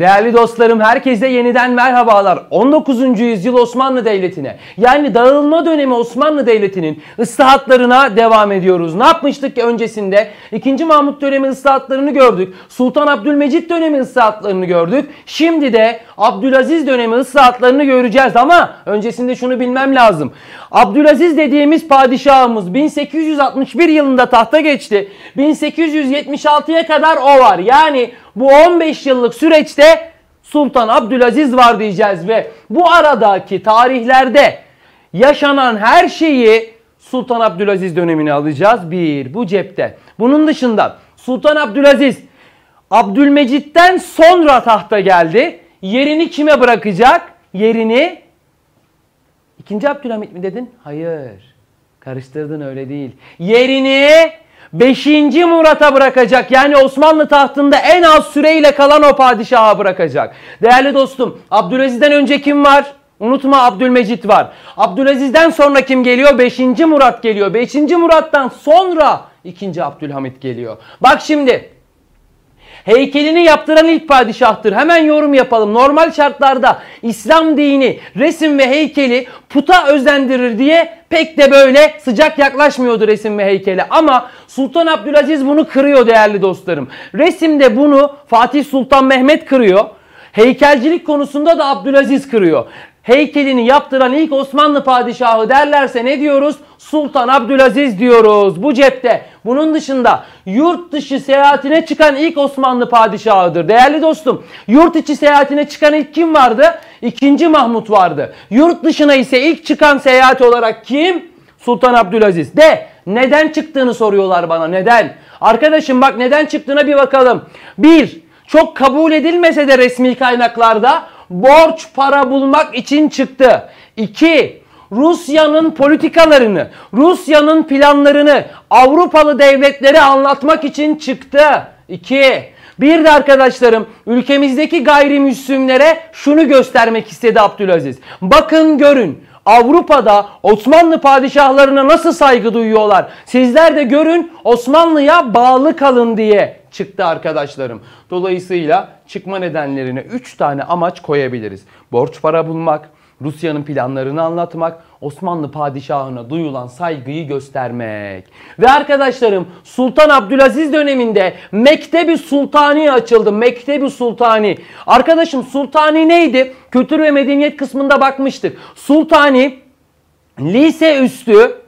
Değerli dostlarım herkese yeniden merhabalar. 19. yüzyıl Osmanlı Devleti'ne yani dağılma dönemi Osmanlı Devleti'nin ıslahatlarına devam ediyoruz. Ne yapmıştık ki öncesinde? 2. Mahmut dönemi ıslahatlarını gördük. Sultan Abdülmecit dönemi ıslahatlarını gördük. Şimdi de Abdülaziz dönemi ıslahatlarını göreceğiz ama öncesinde şunu bilmem lazım. Abdülaziz dediğimiz padişahımız 1861 yılında tahta geçti. 1876'ya kadar o var. Yani bu 15 yıllık süreçte Sultan Abdülaziz var diyeceğiz ve bu aradaki tarihlerde yaşanan her şeyi Sultan Abdülaziz dönemine alacağız. Bir, bu cepte. Bunun dışında Sultan Abdülaziz Abdülmecit'ten sonra tahta geldi. Yerini kime bırakacak? Yerini İkinci Abdülhamit mi dedin? Hayır. Karıştırdın öyle değil. Yerini 5. Murat'a bırakacak. Yani Osmanlı tahtında en az süreyle kalan o padişaha bırakacak. Değerli dostum Abdülaziz'den önce kim var? Unutma Abdülmecit var. Abdülaziz'den sonra kim geliyor? 5. Murat geliyor. 5. Murat'tan sonra 2. Abdülhamit geliyor. Bak şimdi Heykelini yaptıran ilk padişahtır. Hemen yorum yapalım. Normal şartlarda İslam dini resim ve heykeli puta özendirir diye pek de böyle sıcak yaklaşmıyordu resim ve heykele. Ama Sultan Abdülaziz bunu kırıyor değerli dostlarım. Resimde bunu Fatih Sultan Mehmet kırıyor. Heykelcilik konusunda da Abdülaziz kırıyor heykelini yaptıran ilk Osmanlı padişahı derlerse ne diyoruz? Sultan Abdülaziz diyoruz bu cepte. Bunun dışında yurt dışı seyahatine çıkan ilk Osmanlı padişahıdır. Değerli dostum yurt içi seyahatine çıkan ilk kim vardı? İkinci Mahmut vardı. Yurt dışına ise ilk çıkan seyahat olarak kim? Sultan Abdülaziz. De neden çıktığını soruyorlar bana neden? Arkadaşım bak neden çıktığına bir bakalım. Bir Çok kabul edilmese de resmi kaynaklarda borç para bulmak için çıktı. 2. Rusya'nın politikalarını, Rusya'nın planlarını Avrupalı devletlere anlatmak için çıktı. 2. Bir de arkadaşlarım ülkemizdeki gayrimüslimlere şunu göstermek istedi Abdülaziz. Bakın görün Avrupa'da Osmanlı padişahlarına nasıl saygı duyuyorlar. Sizler de görün Osmanlı'ya bağlı kalın diye çıktı arkadaşlarım. Dolayısıyla çıkma nedenlerine 3 tane amaç koyabiliriz. Borç para bulmak, Rusya'nın planlarını anlatmak, Osmanlı padişahına duyulan saygıyı göstermek. Ve arkadaşlarım Sultan Abdülaziz döneminde Mektebi Sultani açıldı. Mektebi Sultani. Arkadaşım Sultani neydi? Kültür ve medeniyet kısmında bakmıştık. Sultani lise üstü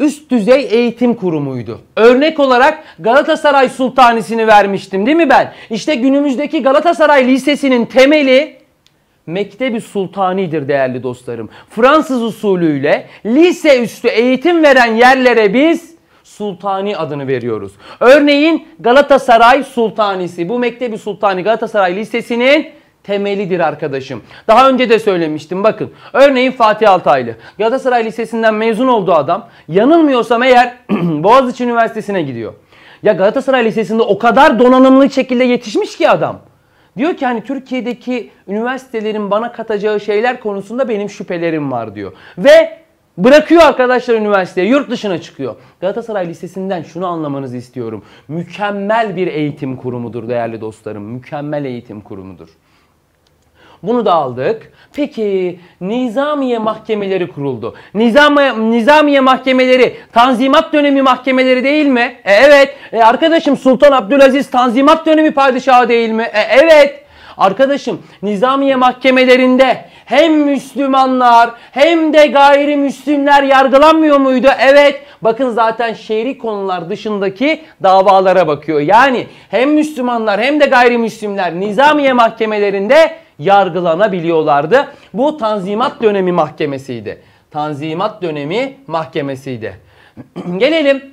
üst düzey eğitim kurumuydu. Örnek olarak Galatasaray Sultanisi'ni vermiştim değil mi ben? İşte günümüzdeki Galatasaray Lisesi'nin temeli Mektebi Sultani'dir değerli dostlarım. Fransız usulüyle lise üstü eğitim veren yerlere biz Sultani adını veriyoruz. Örneğin Galatasaray Sultanisi. Bu Mektebi Sultani Galatasaray Lisesi'nin temelidir arkadaşım. Daha önce de söylemiştim bakın. Örneğin Fatih Altaylı. Galatasaray Lisesi'nden mezun olduğu adam yanılmıyorsam eğer Boğaziçi Üniversitesi'ne gidiyor. Ya Galatasaray Lisesi'nde o kadar donanımlı şekilde yetişmiş ki adam. Diyor ki hani Türkiye'deki üniversitelerin bana katacağı şeyler konusunda benim şüphelerim var diyor. Ve Bırakıyor arkadaşlar üniversiteye, yurt dışına çıkıyor. Galatasaray Lisesi'nden şunu anlamanızı istiyorum. Mükemmel bir eğitim kurumudur değerli dostlarım. Mükemmel eğitim kurumudur. Bunu da aldık. Peki Nizamiye mahkemeleri kuruldu. Nizamiye, Nizamiye mahkemeleri Tanzimat dönemi mahkemeleri değil mi? E, evet. E, arkadaşım Sultan Abdülaziz Tanzimat dönemi padişahı değil mi? E, evet. Arkadaşım Nizamiye mahkemelerinde hem Müslümanlar hem de gayrimüslimler yargılanmıyor muydu? Evet. Bakın zaten şehri konular dışındaki davalara bakıyor. Yani hem Müslümanlar hem de gayrimüslimler Nizamiye mahkemelerinde yargılanabiliyorlardı. Bu Tanzimat dönemi mahkemesiydi. Tanzimat dönemi mahkemesiydi. Gelelim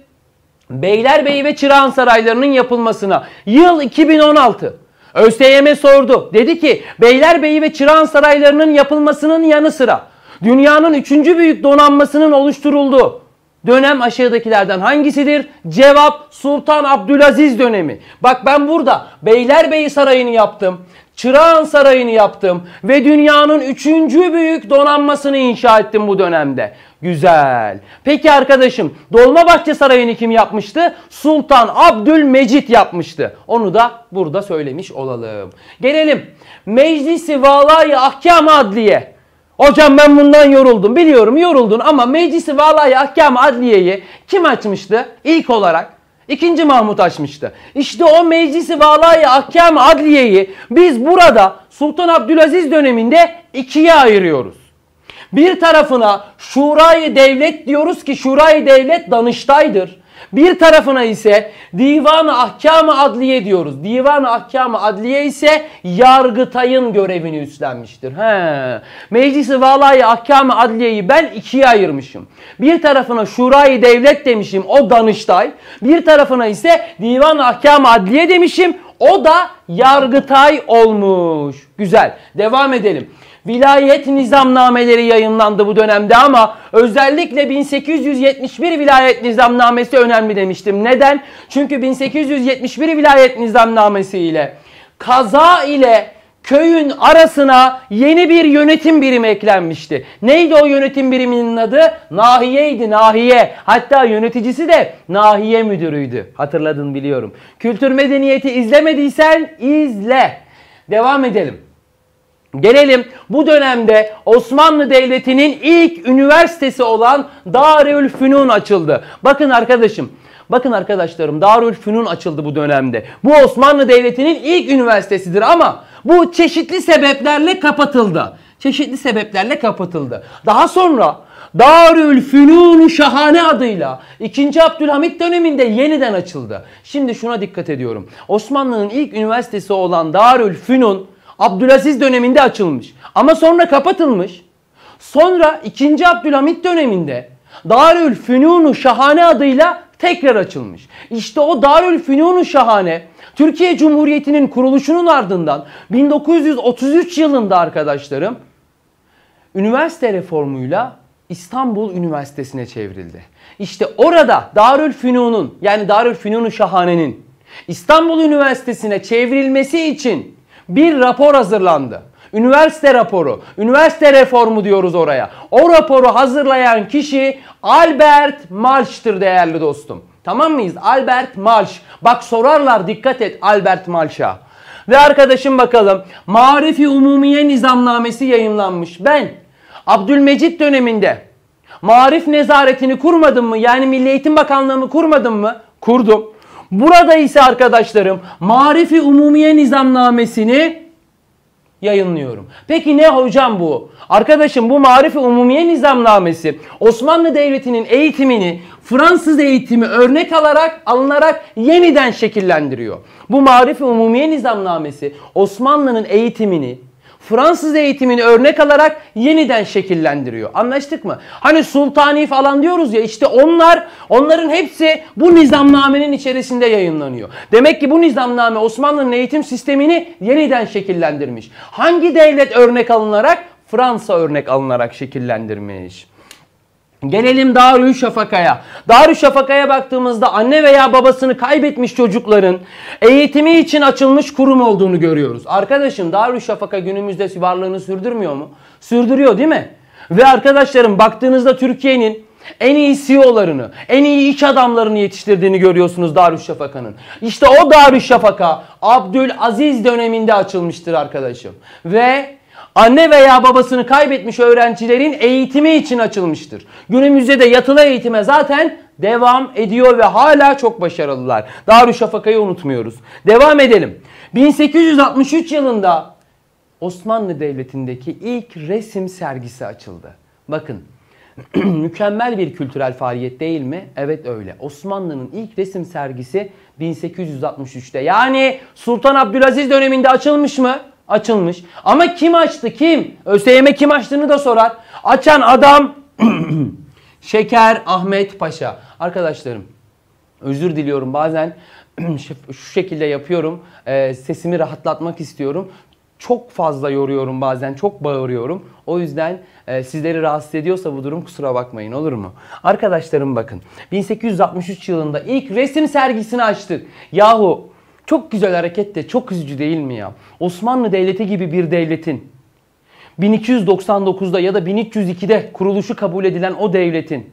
Beylerbeyi ve Çırağan saraylarının yapılmasına. Yıl 2016. ÖSYM sordu. Dedi ki Beylerbeyi ve Çırağan saraylarının yapılmasının yanı sıra dünyanın 3. büyük donanmasının oluşturulduğu dönem aşağıdakilerden hangisidir? Cevap Sultan Abdülaziz dönemi. Bak ben burada Beylerbeyi Sarayı'nı yaptım. Çırağan Sarayı'nı yaptım ve dünyanın üçüncü büyük donanmasını inşa ettim bu dönemde. Güzel. Peki arkadaşım Dolmabahçe Sarayı'nı kim yapmıştı? Sultan Abdülmecit yapmıştı. Onu da burada söylemiş olalım. Gelelim Meclisi Valayı Ahkam Adliye. Hocam ben bundan yoruldum. Biliyorum yoruldun ama Meclisi Valayı Ahkam Adliye'yi kim açmıştı? İlk olarak İkinci Mahmut açmıştı. İşte o meclisi valayı ahkam adliyeyi biz burada Sultan Abdülaziz döneminde ikiye ayırıyoruz. Bir tarafına Şurayı Devlet diyoruz ki Şurayı Devlet Danıştay'dır. Bir tarafına ise divan-ı ahkam-ı adliye diyoruz. Divan-ı ahkam-ı adliye ise yargıtayın görevini üstlenmiştir. He. meclisi i valayı ahkam-ı adliyeyi ben ikiye ayırmışım. Bir tarafına şurayı devlet demişim o danıştay. Bir tarafına ise divan-ı ahkam-ı adliye demişim o da yargıtay olmuş. Güzel. Devam edelim. Vilayet nizamnameleri yayınlandı bu dönemde ama özellikle 1871 vilayet nizamnamesi önemli demiştim. Neden? Çünkü 1871 vilayet nizamnamesi ile kaza ile köyün arasına yeni bir yönetim birimi eklenmişti. Neydi o yönetim biriminin adı? Nahiyeydi, nahiye. Hatta yöneticisi de nahiye müdürüydü. Hatırladın biliyorum. Kültür medeniyeti izlemediysen izle. Devam edelim. Gelelim bu dönemde Osmanlı Devleti'nin ilk üniversitesi olan Darül Fünun açıldı. Bakın arkadaşım, bakın arkadaşlarım Darül Fünun açıldı bu dönemde. Bu Osmanlı Devleti'nin ilk üniversitesidir ama bu çeşitli sebeplerle kapatıldı. Çeşitli sebeplerle kapatıldı. Daha sonra Darül Fünun Şahane adıyla 2. Abdülhamit döneminde yeniden açıldı. Şimdi şuna dikkat ediyorum. Osmanlı'nın ilk üniversitesi olan Darül Fünun Abdülaziz döneminde açılmış. Ama sonra kapatılmış. Sonra 2. Abdülhamit döneminde Darül Fünunu Şahane adıyla tekrar açılmış. İşte o Darül Fünunu Şahane Türkiye Cumhuriyeti'nin kuruluşunun ardından 1933 yılında arkadaşlarım üniversite reformuyla İstanbul Üniversitesi'ne çevrildi. İşte orada Darül Fünun'un yani Darül Fünunu Şahane'nin İstanbul Üniversitesi'ne çevrilmesi için bir rapor hazırlandı. Üniversite raporu, üniversite reformu diyoruz oraya. O raporu hazırlayan kişi Albert Malch'tır değerli dostum. Tamam mıyız? Albert Malch. Bak sorarlar dikkat et Albert Malch'a. Ve arkadaşım bakalım Marifi Umumiye Nizamnamesi yayınlanmış. Ben Abdülmecit döneminde Marif nezaretini kurmadım mı? Yani Milli Eğitim Bakanlığı'nı kurmadım mı? Kurdum. Burada ise arkadaşlarım Marifi Umumiye Nizamnamesini yayınlıyorum. Peki ne hocam bu? Arkadaşım bu Marifi Umumiye Nizamnamesi Osmanlı Devleti'nin eğitimini Fransız eğitimi örnek alarak alınarak yeniden şekillendiriyor. Bu Marifi Umumiye Nizamnamesi Osmanlı'nın eğitimini Fransız eğitimini örnek alarak yeniden şekillendiriyor. Anlaştık mı? Hani sultani falan diyoruz ya işte onlar onların hepsi bu nizamnamenin içerisinde yayınlanıyor. Demek ki bu nizamname Osmanlı'nın eğitim sistemini yeniden şekillendirmiş. Hangi devlet örnek alınarak? Fransa örnek alınarak şekillendirmiş. Gelelim Darüşşafaka'ya. Darüşşafaka'ya baktığımızda anne veya babasını kaybetmiş çocukların eğitimi için açılmış kurum olduğunu görüyoruz. Arkadaşım Darüşşafaka günümüzde varlığını sürdürmüyor mu? Sürdürüyor değil mi? Ve arkadaşlarım baktığınızda Türkiye'nin en iyi CEO'larını, en iyi iş adamlarını yetiştirdiğini görüyorsunuz Darüşşafaka'nın. İşte o Darüşşafaka Abdülaziz döneminde açılmıştır arkadaşım. Ve anne veya babasını kaybetmiş öğrencilerin eğitimi için açılmıştır. Günümüzde de yatılı eğitime zaten devam ediyor ve hala çok başarılılar. Darüşşafaka'yı unutmuyoruz. Devam edelim. 1863 yılında Osmanlı Devleti'ndeki ilk resim sergisi açıldı. Bakın mükemmel bir kültürel faaliyet değil mi? Evet öyle. Osmanlı'nın ilk resim sergisi 1863'te yani Sultan Abdülaziz döneminde açılmış mı? Açılmış. Ama kim açtı? Kim? ÖSYM kim açtığını da sorar. Açan adam Şeker Ahmet Paşa. Arkadaşlarım özür diliyorum bazen şu şekilde yapıyorum. E, sesimi rahatlatmak istiyorum. Çok fazla yoruyorum bazen, çok bağırıyorum. O yüzden e, sizleri rahatsız ediyorsa bu durum kusura bakmayın olur mu? Arkadaşlarım bakın 1863 yılında ilk resim sergisini açtık. Yahu çok güzel hareket de çok üzücü değil mi ya? Osmanlı Devleti gibi bir devletin 1299'da ya da 1302'de kuruluşu kabul edilen o devletin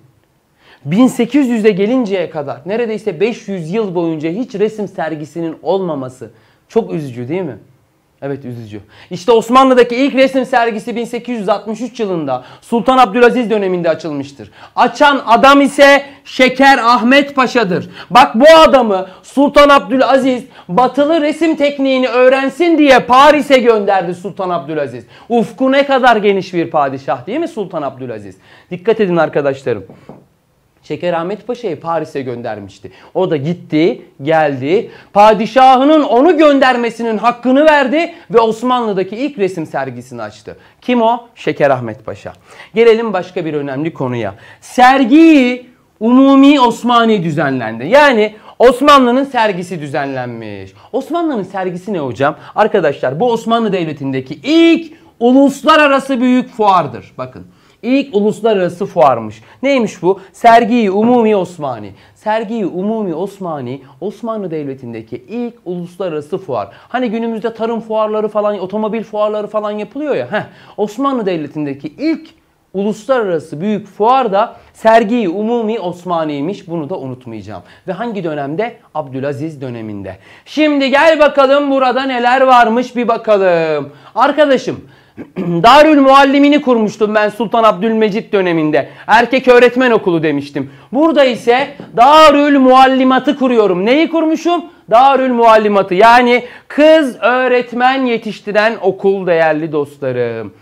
1800'e gelinceye kadar neredeyse 500 yıl boyunca hiç resim sergisinin olmaması çok üzücü değil mi? Evet üzücü. İşte Osmanlı'daki ilk resim sergisi 1863 yılında Sultan Abdülaziz döneminde açılmıştır. Açan adam ise Şeker Ahmet Paşa'dır. Bak bu adamı Sultan Abdülaziz batılı resim tekniğini öğrensin diye Paris'e gönderdi Sultan Abdülaziz. Ufku ne kadar geniş bir padişah değil mi Sultan Abdülaziz? Dikkat edin arkadaşlarım. Şeker Ahmet Paşa'yı Paris'e göndermişti. O da gitti, geldi. Padişahının onu göndermesinin hakkını verdi ve Osmanlı'daki ilk resim sergisini açtı. Kim o? Şeker Ahmet Paşa. Gelelim başka bir önemli konuya. Sergiyi Umumi Osmani düzenlendi. Yani Osmanlı'nın sergisi düzenlenmiş. Osmanlı'nın sergisi ne hocam? Arkadaşlar bu Osmanlı Devleti'ndeki ilk uluslararası büyük fuardır. Bakın İlk uluslararası fuarmış. Neymiş bu? sergi Umumi Osmani. sergi Umumi Osmani, Osmanlı Devleti'ndeki ilk uluslararası fuar. Hani günümüzde tarım fuarları falan, otomobil fuarları falan yapılıyor ya. Heh, Osmanlı Devleti'ndeki ilk uluslararası büyük fuar da sergi Umumi Osmani'ymiş. Bunu da unutmayacağım. Ve hangi dönemde? Abdülaziz döneminde. Şimdi gel bakalım burada neler varmış bir bakalım. Arkadaşım Darül Muallimini kurmuştum ben Sultan Abdülmecit döneminde. Erkek öğretmen okulu demiştim. Burada ise Darül Muallimatı kuruyorum. Neyi kurmuşum? Darül Muallimatı yani kız öğretmen yetiştiren okul değerli dostlarım.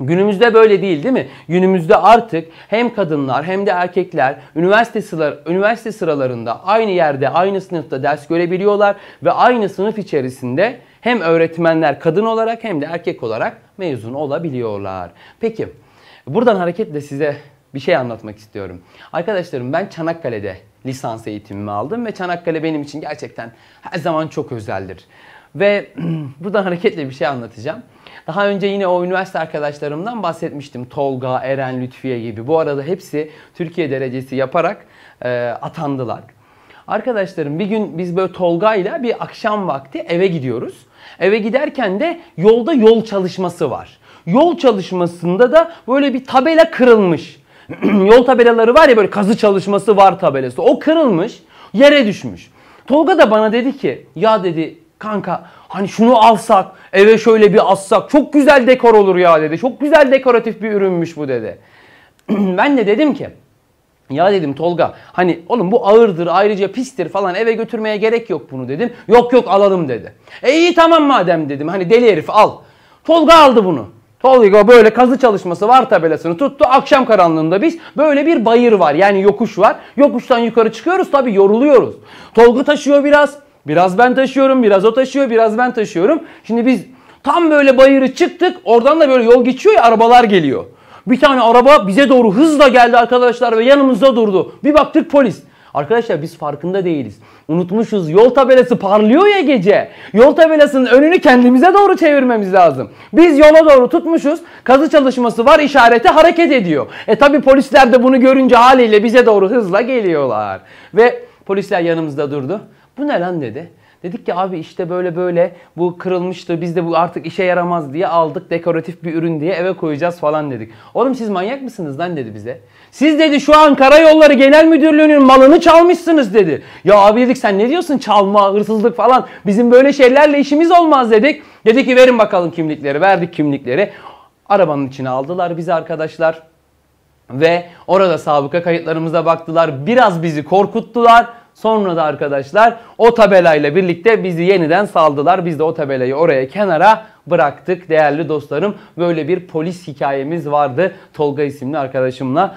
Günümüzde böyle değil değil mi? Günümüzde artık hem kadınlar hem de erkekler üniversite, sıra, üniversite sıralarında aynı yerde aynı sınıfta ders görebiliyorlar ve aynı sınıf içerisinde hem öğretmenler kadın olarak hem de erkek olarak mezun olabiliyorlar. Peki buradan hareketle size bir şey anlatmak istiyorum. Arkadaşlarım ben Çanakkale'de lisans eğitimimi aldım ve Çanakkale benim için gerçekten her zaman çok özeldir. Ve buradan hareketle bir şey anlatacağım. Daha önce yine o üniversite arkadaşlarımdan bahsetmiştim. Tolga, Eren, Lütfiye gibi. Bu arada hepsi Türkiye derecesi yaparak e, atandılar. Arkadaşlarım bir gün biz böyle Tolga ile bir akşam vakti eve gidiyoruz. Eve giderken de yolda yol çalışması var. Yol çalışmasında da böyle bir tabela kırılmış. yol tabelaları var ya böyle kazı çalışması var tabelası. O kırılmış, yere düşmüş. Tolga da bana dedi ki ya dedi kanka hani şunu alsak eve şöyle bir assak çok güzel dekor olur ya dedi. Çok güzel dekoratif bir ürünmüş bu dedi. ben de dedim ki ya dedim Tolga hani oğlum bu ağırdır ayrıca pistir falan eve götürmeye gerek yok bunu dedim. Yok yok alalım dedi. E iyi tamam madem dedim hani deli herif al. Tolga aldı bunu. Tolga böyle kazı çalışması var tabelasını tuttu. Akşam karanlığında biz böyle bir bayır var yani yokuş var. Yokuştan yukarı çıkıyoruz tabi yoruluyoruz. Tolga taşıyor biraz. Biraz ben taşıyorum biraz o taşıyor biraz ben taşıyorum. Şimdi biz tam böyle bayırı çıktık oradan da böyle yol geçiyor ya arabalar geliyor. Bir tane araba bize doğru hızla geldi arkadaşlar ve yanımızda durdu. Bir baktık polis. Arkadaşlar biz farkında değiliz. Unutmuşuz yol tabelası parlıyor ya gece. Yol tabelasının önünü kendimize doğru çevirmemiz lazım. Biz yola doğru tutmuşuz. Kazı çalışması var işareti hareket ediyor. E tabi polisler de bunu görünce haliyle bize doğru hızla geliyorlar. Ve polisler yanımızda durdu. Bu ne lan dedi. Dedik ki abi işte böyle böyle bu kırılmıştı biz de bu artık işe yaramaz diye aldık dekoratif bir ürün diye eve koyacağız falan dedik. Oğlum siz manyak mısınız lan dedi bize. Siz dedi şu an Karayolları Genel Müdürlüğü'nün malını çalmışsınız dedi. Ya abi dedik sen ne diyorsun çalma hırsızlık falan bizim böyle şeylerle işimiz olmaz dedik. Dedi ki verin bakalım kimlikleri verdik kimlikleri. Arabanın içine aldılar bizi arkadaşlar. Ve orada sabıka kayıtlarımıza baktılar. Biraz bizi korkuttular. Sonra da arkadaşlar o tabelayla birlikte bizi yeniden saldılar. Biz de o tabelayı oraya kenara bıraktık değerli dostlarım. Böyle bir polis hikayemiz vardı Tolga isimli arkadaşımla.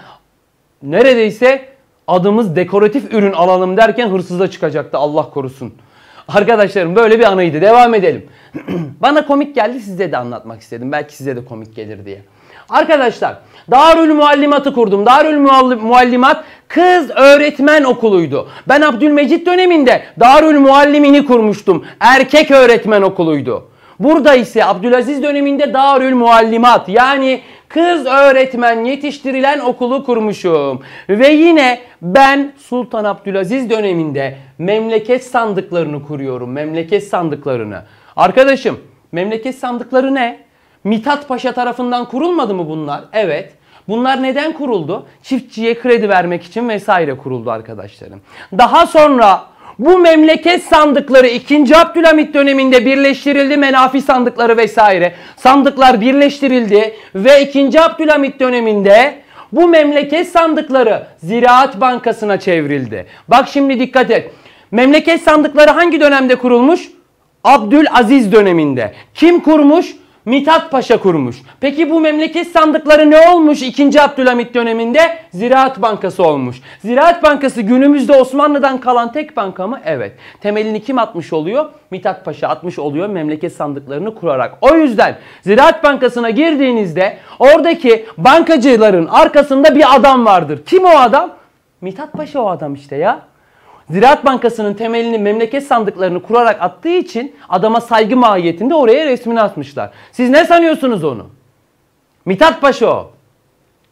Neredeyse adımız dekoratif ürün alalım derken hırsıza çıkacaktı Allah korusun. Arkadaşlarım böyle bir anıydı. Devam edelim. Bana komik geldi size de anlatmak istedim. Belki size de komik gelir diye. Arkadaşlar Darül Muallimat'ı kurdum. Darül Muallimat Kız öğretmen okuluydu. Ben Abdülmecit döneminde Darül Muallimini kurmuştum. Erkek öğretmen okuluydu. Burada ise Abdülaziz döneminde Darül Muallimat yani kız öğretmen yetiştirilen okulu kurmuşum. Ve yine ben Sultan Abdülaziz döneminde memleket sandıklarını kuruyorum. Memleket sandıklarını. Arkadaşım memleket sandıkları ne? Mitat Paşa tarafından kurulmadı mı bunlar? Evet. Bunlar neden kuruldu? Çiftçiye kredi vermek için vesaire kuruldu arkadaşlarım. Daha sonra bu memleket sandıkları 2. Abdülhamit döneminde birleştirildi. Menafi sandıkları vesaire. Sandıklar birleştirildi ve 2. Abdülhamit döneminde bu memleket sandıkları Ziraat Bankası'na çevrildi. Bak şimdi dikkat et. Memleket sandıkları hangi dönemde kurulmuş? Abdülaziz döneminde. Kim kurmuş? Mithat Paşa kurmuş. Peki bu memleket sandıkları ne olmuş 2. Abdülhamit döneminde? Ziraat Bankası olmuş. Ziraat Bankası günümüzde Osmanlı'dan kalan tek banka mı? Evet. Temelini kim atmış oluyor? Mithat Paşa atmış oluyor memleket sandıklarını kurarak. O yüzden Ziraat Bankası'na girdiğinizde oradaki bankacıların arkasında bir adam vardır. Kim o adam? Mithat Paşa o adam işte ya. Ziraat Bankası'nın temelini memleket sandıklarını kurarak attığı için adama saygı mahiyetinde oraya resmini atmışlar. Siz ne sanıyorsunuz onu? Mithat Paşa o.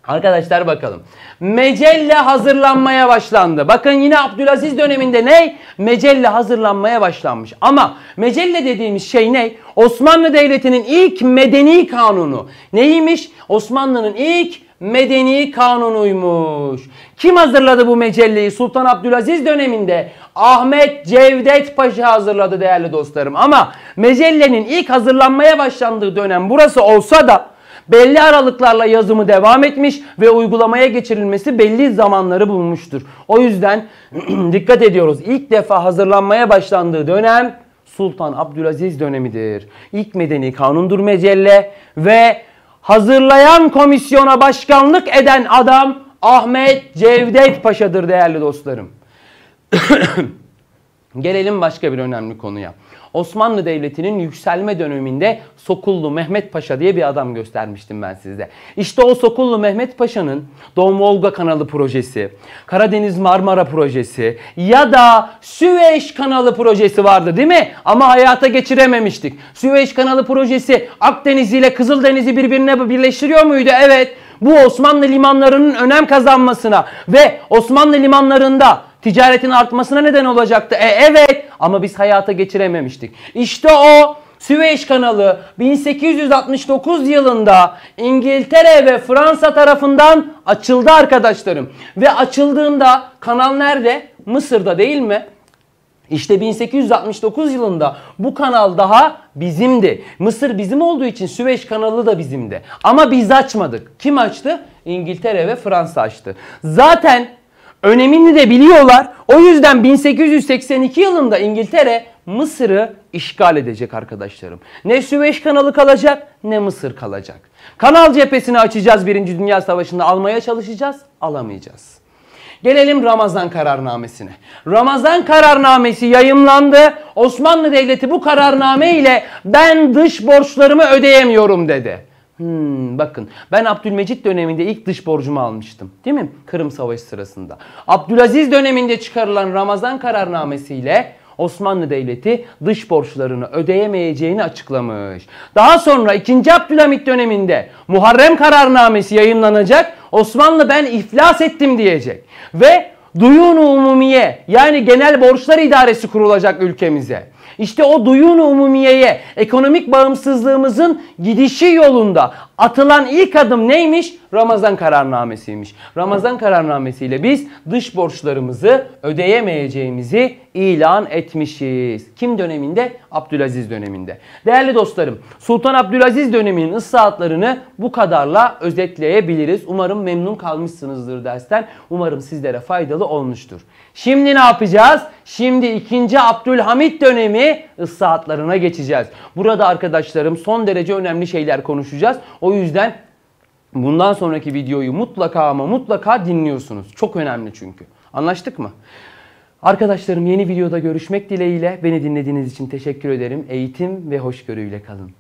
Arkadaşlar bakalım. Mecelle hazırlanmaya başlandı. Bakın yine Abdülaziz döneminde ne? Mecelle hazırlanmaya başlanmış. Ama mecelle dediğimiz şey ne? Osmanlı Devleti'nin ilk medeni kanunu. Neymiş? Osmanlı'nın ilk medeni kanunuymuş. Kim hazırladı bu mecelleyi? Sultan Abdülaziz döneminde Ahmet Cevdet Paşa hazırladı değerli dostlarım. Ama mecellenin ilk hazırlanmaya başlandığı dönem burası olsa da belli aralıklarla yazımı devam etmiş ve uygulamaya geçirilmesi belli zamanları bulmuştur. O yüzden dikkat ediyoruz. İlk defa hazırlanmaya başlandığı dönem Sultan Abdülaziz dönemidir. İlk medeni kanundur mecelle ve hazırlayan komisyona başkanlık eden adam Ahmet Cevdet Paşa'dır değerli dostlarım. Gelelim başka bir önemli konuya. Osmanlı Devleti'nin yükselme döneminde Sokullu Mehmet Paşa diye bir adam göstermiştim ben sizde. İşte o Sokullu Mehmet Paşa'nın Don Volga Kanalı projesi, Karadeniz Marmara projesi ya da Süveyş Kanalı projesi vardı değil mi? Ama hayata geçirememiştik. Süveyş Kanalı projesi Akdeniz ile Kızıldeniz'i birbirine birleştiriyor muydu? Evet. Bu Osmanlı limanlarının önem kazanmasına ve Osmanlı limanlarında ticaretin artmasına neden olacaktı. E evet ama biz hayata geçirememiştik. İşte o Süveyş kanalı 1869 yılında İngiltere ve Fransa tarafından açıldı arkadaşlarım. Ve açıldığında kanal nerede? Mısır'da değil mi? İşte 1869 yılında bu kanal daha bizimdi. Mısır bizim olduğu için Süveyş kanalı da bizimdi. Ama biz açmadık. Kim açtı? İngiltere ve Fransa açtı. Zaten Önemini de biliyorlar. O yüzden 1882 yılında İngiltere Mısır'ı işgal edecek arkadaşlarım. Ne Süveyş kanalı kalacak ne Mısır kalacak. Kanal cephesini açacağız 1. Dünya Savaşı'nda almaya çalışacağız alamayacağız. Gelelim Ramazan kararnamesine. Ramazan kararnamesi yayımlandı. Osmanlı Devleti bu kararname ile ben dış borçlarımı ödeyemiyorum dedi. Hmm, bakın ben Abdülmecit döneminde ilk dış borcumu almıştım. Değil mi? Kırım Savaşı sırasında. Abdülaziz döneminde çıkarılan Ramazan kararnamesiyle Osmanlı Devleti dış borçlarını ödeyemeyeceğini açıklamış. Daha sonra 2. Abdülhamit döneminde Muharrem kararnamesi yayınlanacak. Osmanlı ben iflas ettim diyecek. Ve Duyun Umumiye yani Genel Borçlar idaresi kurulacak ülkemize. İşte o duyun umumiyeye, ekonomik bağımsızlığımızın gidişi yolunda Atılan ilk adım neymiş? Ramazan kararnamesiymiş. Ramazan kararnamesiyle biz dış borçlarımızı ödeyemeyeceğimizi ilan etmişiz. Kim döneminde? Abdülaziz döneminde. Değerli dostlarım, Sultan Abdülaziz döneminin ıslahatlarını bu kadarla özetleyebiliriz. Umarım memnun kalmışsınızdır dersten. Umarım sizlere faydalı olmuştur. Şimdi ne yapacağız? Şimdi 2. Abdülhamit dönemi ıslahatlarına geçeceğiz. Burada arkadaşlarım son derece önemli şeyler konuşacağız. O o yüzden bundan sonraki videoyu mutlaka ama mutlaka dinliyorsunuz. Çok önemli çünkü. Anlaştık mı? Arkadaşlarım yeni videoda görüşmek dileğiyle beni dinlediğiniz için teşekkür ederim. Eğitim ve hoşgörüyle kalın.